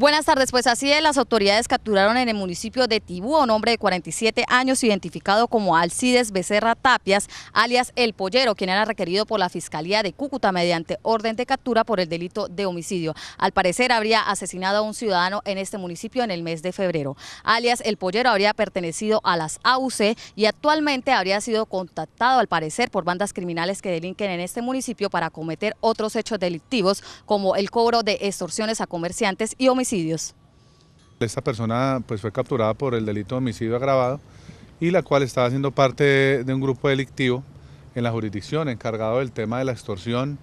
Buenas tardes, pues así es, las autoridades capturaron en el municipio de Tibú a un hombre de 47 años identificado como Alcides Becerra Tapias, alias El Pollero, quien era requerido por la Fiscalía de Cúcuta mediante orden de captura por el delito de homicidio. Al parecer habría asesinado a un ciudadano en este municipio en el mes de febrero. Alias El Pollero habría pertenecido a las AUC y actualmente habría sido contactado al parecer por bandas criminales que delinquen en este municipio para cometer otros hechos delictivos como el cobro de extorsiones a comerciantes y homicidios esta persona pues, fue capturada por el delito de homicidio agravado y la cual estaba siendo parte de, un grupo delictivo en la jurisdicción encargado del tema de la extorsión,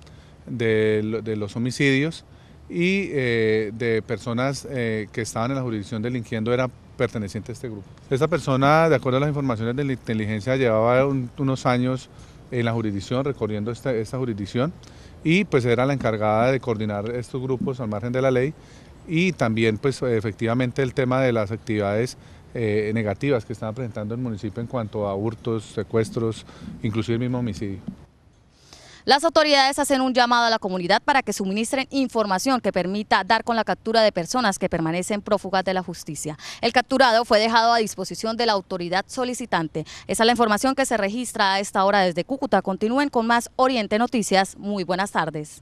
de, los homicidios y eh, de personas eh, que estaban en la jurisdicción delinquiendo era perteneciente a este grupo. Esta persona, de acuerdo a las informaciones de la inteligencia, llevaba unos años en la jurisdicción, recorriendo esta, esta, jurisdicción, y pues era la encargada de coordinar estos grupos al margen de la ley y también pues efectivamente el tema de las actividades eh, negativas que están presentando el municipio en cuanto a hurtos, secuestros, inclusive el mismo homicidio. Las autoridades hacen un llamado a la comunidad para que suministren información que permita dar con la captura de personas que permanecen prófugas de la justicia. El capturado fue dejado a disposición de la autoridad solicitante. Esa es la información que se registra a esta hora desde Cúcuta. Continúen con más Oriente Noticias. Muy buenas tardes.